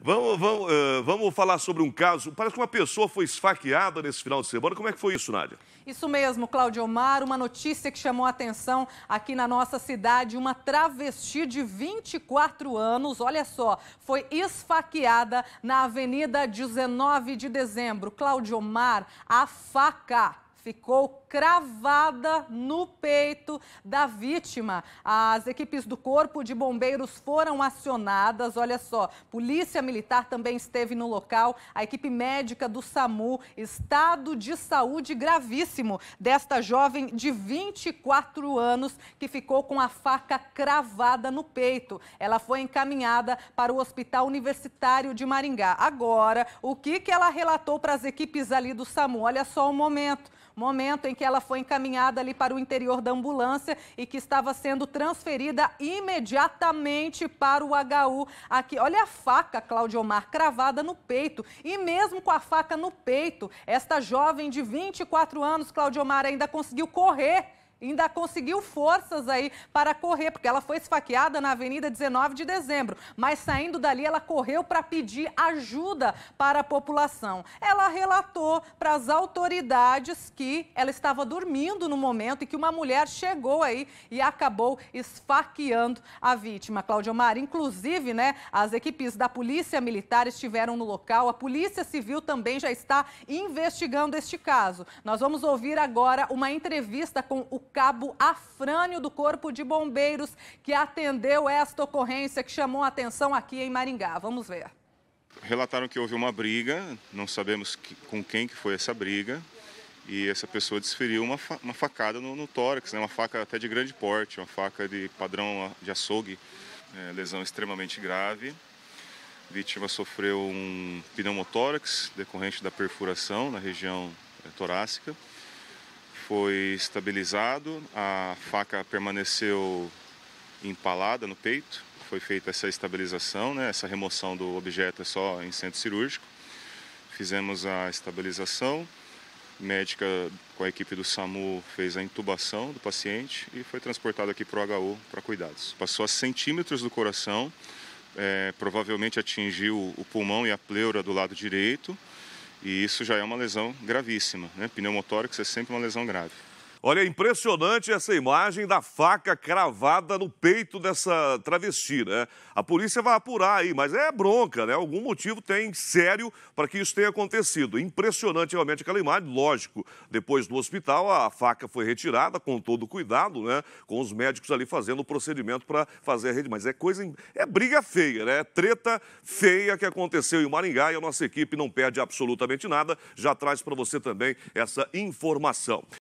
Vamos, vamos, uh, vamos falar sobre um caso. Parece que uma pessoa foi esfaqueada nesse final de semana. Como é que foi isso, Nádia? Isso mesmo, Cláudio Omar. Uma notícia que chamou a atenção aqui na nossa cidade. Uma travesti de 24 anos, olha só, foi esfaqueada na Avenida 19 de Dezembro. Cláudio Omar, a faca ficou cravada no peito da vítima. As equipes do Corpo de Bombeiros foram acionadas, olha só. Polícia Militar também esteve no local. A equipe médica do SAMU, estado de saúde gravíssimo desta jovem de 24 anos que ficou com a faca cravada no peito. Ela foi encaminhada para o Hospital Universitário de Maringá. Agora, o que que ela relatou para as equipes ali do SAMU? Olha só o momento, momento em que que ela foi encaminhada ali para o interior da ambulância e que estava sendo transferida imediatamente para o HU. Aqui, olha a faca, Cláudio Omar, cravada no peito. E mesmo com a faca no peito, esta jovem de 24 anos, Cláudio Omar, ainda conseguiu correr ainda conseguiu forças aí para correr, porque ela foi esfaqueada na Avenida 19 de Dezembro. Mas saindo dali, ela correu para pedir ajuda para a população. Ela relatou para as autoridades que ela estava dormindo no momento e que uma mulher chegou aí e acabou esfaqueando a vítima. Cláudia Omar, inclusive, né, as equipes da Polícia Militar estiveram no local, a Polícia Civil também já está investigando este caso. Nós vamos ouvir agora uma entrevista com o cabo Afrânio do Corpo de Bombeiros, que atendeu esta ocorrência que chamou a atenção aqui em Maringá. Vamos ver. Relataram que houve uma briga, não sabemos que, com quem que foi essa briga, e essa pessoa desferiu uma, fa uma facada no, no tórax, né? uma faca até de grande porte, uma faca de padrão de açougue, é, lesão extremamente grave. A vítima sofreu um pneumotórax decorrente da perfuração na região é, torácica foi estabilizado, a faca permaneceu empalada no peito, foi feita essa estabilização, né? essa remoção do objeto é só em centro cirúrgico. Fizemos a estabilização, médica com a equipe do SAMU fez a intubação do paciente e foi transportado aqui para o HU para cuidados. Passou a centímetros do coração, é, provavelmente atingiu o pulmão e a pleura do lado direito. E isso já é uma lesão gravíssima. Né? Pneumotórax é sempre uma lesão grave. Olha, é impressionante essa imagem da faca cravada no peito dessa travesti, né? A polícia vai apurar aí, mas é bronca, né? Algum motivo tem sério para que isso tenha acontecido. Impressionante realmente aquela imagem, lógico. Depois do hospital, a faca foi retirada com todo cuidado, né? Com os médicos ali fazendo o procedimento para fazer a rede. Mas é coisa. É briga feia, né? É treta feia que aconteceu em Maringá e a nossa equipe não perde absolutamente nada. Já traz para você também essa informação.